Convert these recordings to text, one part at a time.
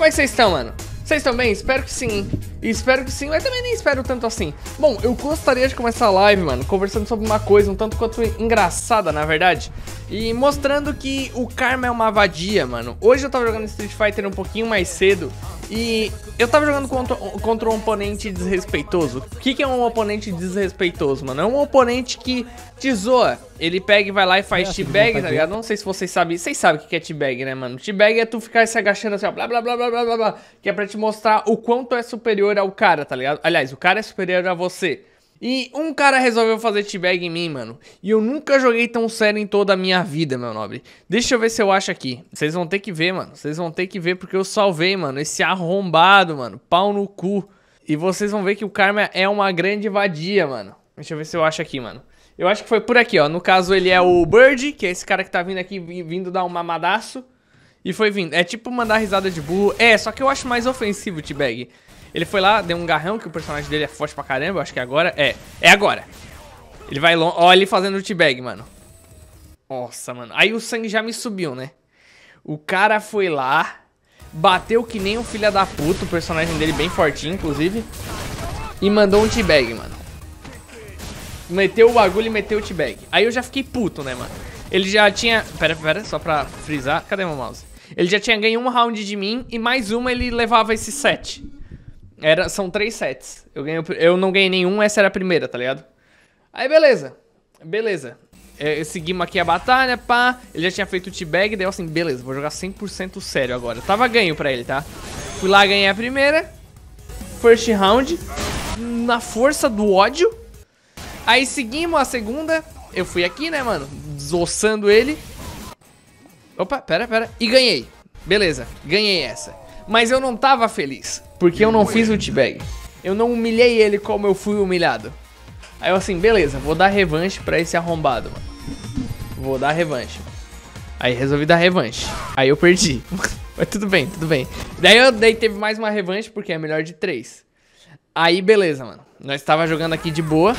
Como é que vocês estão, mano? Vocês estão bem? Espero que sim. Espero que sim, mas também nem espero tanto assim. Bom, eu gostaria de começar a live, mano, conversando sobre uma coisa um tanto quanto engraçada, na verdade. E mostrando que o karma é uma vadia, mano. Hoje eu tava jogando Street Fighter um pouquinho mais cedo e eu tava jogando contra, contra um oponente desrespeitoso. O que, que é um oponente desrespeitoso, mano? É um oponente que te zoa. Ele pega e vai lá e faz é, T-Bag, tá ligado? Não sei se vocês sabem. Vocês sabem o que é T-Bag, né, mano? T-Bag é tu ficar se agachando assim, ó, blá blá blá blá blá blá, que é pra te mostrar o quanto é superior superior ao cara, tá ligado? Aliás, o cara é superior a você. E um cara resolveu fazer t-bag em mim, mano. E eu nunca joguei tão sério em toda a minha vida, meu nobre. Deixa eu ver se eu acho aqui. Vocês vão ter que ver, mano. Vocês vão ter que ver porque eu salvei, mano. Esse arrombado, mano. Pau no cu. E vocês vão ver que o karma é uma grande vadia, mano. Deixa eu ver se eu acho aqui, mano. Eu acho que foi por aqui, ó. No caso, ele é o Bird, que é esse cara que tá vindo aqui, vindo dar um mamadaço. E foi vindo. É tipo mandar risada de burro. É, só que eu acho mais ofensivo o T-Bag. Ele foi lá, deu um garrão, que o personagem dele é forte pra caramba. Eu acho que é agora. É, é agora. Ele vai longe. Ó, ele fazendo o T-Bag, mano. Nossa, mano. Aí o sangue já me subiu, né? O cara foi lá, bateu que nem um filho da puta, o personagem dele bem fortinho, inclusive. E mandou um T-Bag, mano. Meteu o bagulho e meteu o T-Bag. Aí eu já fiquei puto, né, mano? Ele já tinha... Pera, pera, só pra frisar. Cadê meu mouse? Ele já tinha ganho um round de mim e mais uma ele levava esse set. Era, são três sets. Eu, ganhei, eu não ganhei nenhum, essa era a primeira, tá ligado? Aí beleza. Beleza. É, seguimos aqui a batalha, pá. Ele já tinha feito o T-Bag, daí eu assim, beleza, vou jogar 100% sério agora. tava ganho pra ele, tá? Fui lá, ganhei a primeira. First round. Na força do ódio. Aí seguimos a segunda eu fui aqui, né, mano? Desossando ele. Opa, pera, pera. E ganhei. Beleza, ganhei essa. Mas eu não tava feliz, porque eu não fiz o T-Bag. Eu não humilhei ele como eu fui humilhado. Aí eu assim, beleza, vou dar revanche pra esse arrombado, mano. Vou dar revanche. Aí resolvi dar revanche. Aí eu perdi. Mas tudo bem, tudo bem. Daí, eu, daí teve mais uma revanche, porque é melhor de três. Aí, beleza, mano. Nós tava jogando aqui de boa.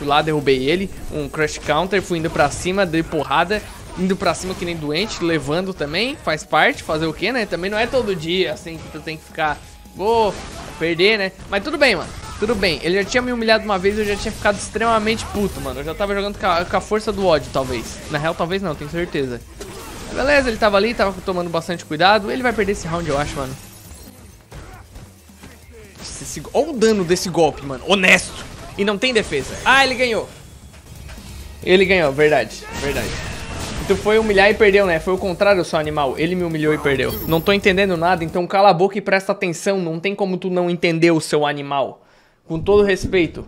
Fui lá, derrubei ele, um crush counter, fui indo pra cima, dei porrada, indo pra cima que nem doente, levando também, faz parte, fazer o que, né? Também não é todo dia, assim, que tu tem que ficar, vou perder, né? Mas tudo bem, mano, tudo bem. Ele já tinha me humilhado uma vez, eu já tinha ficado extremamente puto, mano. Eu já tava jogando com a, com a força do ódio, talvez. Na real, talvez não, tenho certeza. Beleza, ele tava ali, tava tomando bastante cuidado. Ele vai perder esse round, eu acho, mano. Esse, esse, olha o dano desse golpe, mano. Honesto e não tem defesa. Ah, ele ganhou. Ele ganhou, verdade, verdade. Tu então foi humilhar e perdeu, né? Foi o contrário, seu animal. Ele me humilhou e perdeu. Não tô entendendo nada, então cala a boca e presta atenção. Não tem como tu não entender o seu animal. Com todo respeito.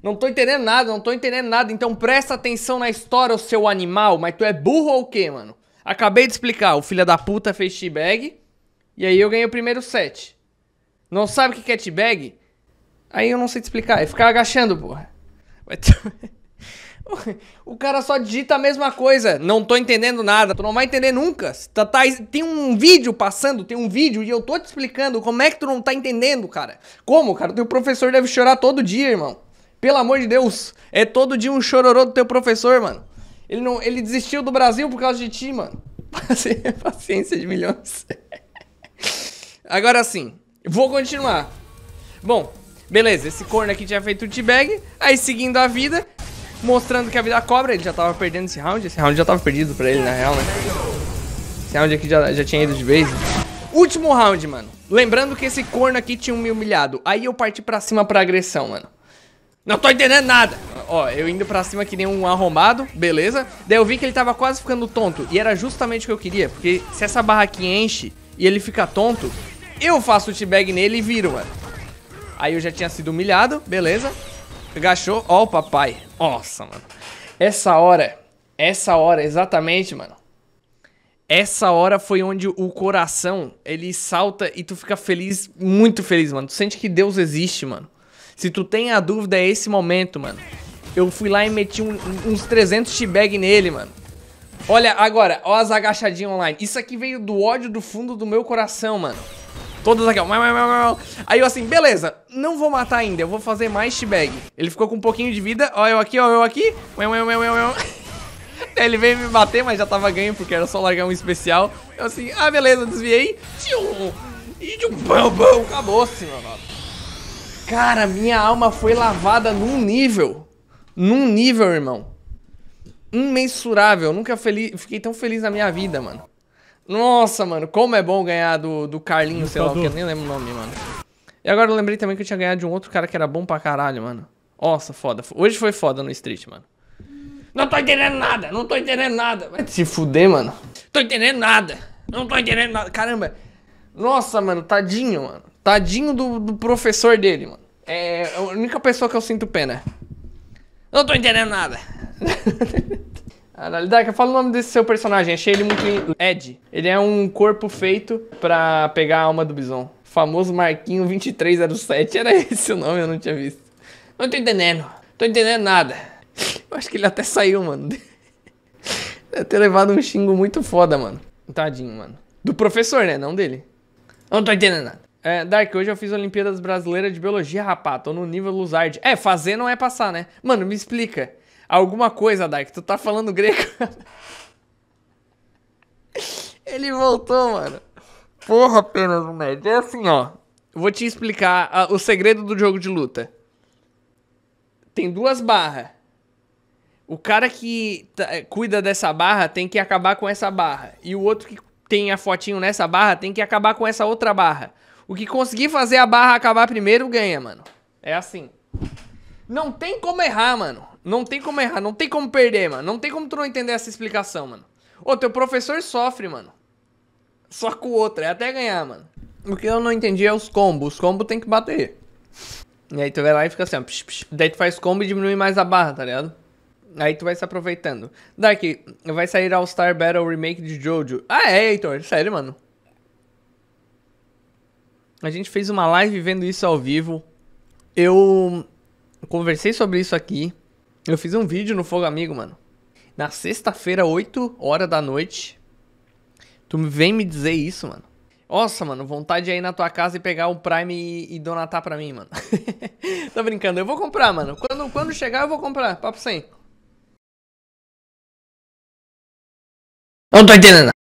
Não tô entendendo nada, não tô entendendo nada. Então presta atenção na história, o seu animal. Mas tu é burro ou o quê, mano? Acabei de explicar. O filho da puta fez t-bag. E aí eu ganhei o primeiro set. Não sabe o que é t-bag? Aí eu não sei te explicar. É ficar agachando, porra. O cara só digita a mesma coisa. Não tô entendendo nada. Tu não vai entender nunca. Tá, tá, tem um vídeo passando, tem um vídeo e eu tô te explicando como é que tu não tá entendendo, cara. Como, cara? Teu professor deve chorar todo dia, irmão. Pelo amor de Deus. É todo dia um chororô do teu professor, mano. Ele, não, ele desistiu do Brasil por causa de ti, mano. Paciência de milhões. Agora sim, vou continuar. Bom, Beleza, esse corno aqui tinha feito o T-Bag. Aí, seguindo a vida, mostrando que a vida é cobra. Ele já tava perdendo esse round. Esse round já tava perdido pra ele, na real, né? Esse round aqui já, já tinha ido de vez. Último round, mano. Lembrando que esse corno aqui tinha um me humilhado. Aí eu parti pra cima pra agressão, mano. Não tô entendendo nada. Ó, eu indo pra cima que nem um arrombado, beleza. Daí eu vi que ele tava quase ficando tonto. E era justamente o que eu queria. Porque se essa barra aqui enche e ele fica tonto, eu faço o t-bag nele e viro, mano. Aí eu já tinha sido humilhado, beleza. Agachou. Ó o papai. Nossa, mano. Essa hora, essa hora exatamente, mano. Essa hora foi onde o coração, ele salta e tu fica feliz, muito feliz, mano. Tu sente que Deus existe, mano. Se tu tem a dúvida, é esse momento, mano. Eu fui lá e meti um, uns 300 t-bag nele, mano. Olha, agora, ó as agachadinhas online. Isso aqui veio do ódio do fundo do meu coração, mano. Todas aqui, ó. Aí eu assim, beleza, não vou matar ainda, eu vou fazer mais shebag. Ele ficou com um pouquinho de vida, ó eu aqui, ó eu aqui. Ele veio me bater, mas já tava ganho, porque era só largar um especial. Eu assim, ah, beleza, desviei. E de um pão, pão. acabou-se, meu mano. Cara, minha alma foi lavada num nível. Num nível, irmão. Imensurável. Nunca fiquei tão feliz na minha vida, mano. Nossa, mano, como é bom ganhar do, do Carlinho, sei lá, que eu nem lembro o nome, mano. E agora eu lembrei também que eu tinha ganhado de um outro cara que era bom pra caralho, mano. Nossa, foda. Hoje foi foda no Street, mano. Não tô entendendo nada, não tô entendendo nada. Vai se fuder, mano. Tô entendendo nada, não tô entendendo nada. Caramba. Nossa, mano, tadinho, mano. Tadinho do, do professor dele, mano. É, é a única pessoa que eu sinto pena. Não tô entendendo nada. eu fala o nome desse seu personagem. Achei ele muito. In... Ed. Ele é um corpo feito pra pegar a alma do bison. famoso Marquinho 2307. Era esse o nome, eu não tinha visto. Não tô entendendo. Tô entendendo nada. Eu acho que ele até saiu, mano. Deve ter levado um xingo muito foda, mano. Tadinho, mano. Do professor, né? Não dele. Não tô entendendo nada. É, Dark, hoje eu fiz Olimpíadas Brasileiras de Biologia, rapá. Tô no nível Luzard. É, fazer não é passar, né? Mano, me explica. Alguma coisa, Dai, tu tá falando grego. Ele voltou, mano. Porra, apenas um médio. É assim, ó. Vou te explicar ah, o segredo do jogo de luta. Tem duas barras. O cara que tá, cuida dessa barra tem que acabar com essa barra. E o outro que tem a fotinho nessa barra tem que acabar com essa outra barra. O que conseguir fazer a barra acabar primeiro ganha, mano. É assim. Não tem como errar, mano. Não tem como errar, não tem como perder, mano. Não tem como tu não entender essa explicação, mano. Ô, teu professor sofre, mano. Só com o outro, é até ganhar, mano. O que eu não entendi é os combos. Os combos tem que bater. E aí tu vai lá e fica assim, ó. Psh, psh. Daí tu faz combo e diminui mais a barra, tá ligado? Aí tu vai se aproveitando. Dark, vai sair All Star Battle Remake de Jojo. Ah, é, Heitor. Sério, mano. A gente fez uma live vendo isso ao vivo. Eu conversei sobre isso aqui. Eu fiz um vídeo no Fogo Amigo, mano. Na sexta-feira, 8 horas da noite. Tu vem me dizer isso, mano. Nossa, mano, vontade de é ir na tua casa e pegar o Prime e, e donatar pra mim, mano. Tô brincando, eu vou comprar, mano. Quando, quando chegar, eu vou comprar. Papo sem. Não tô entendendo.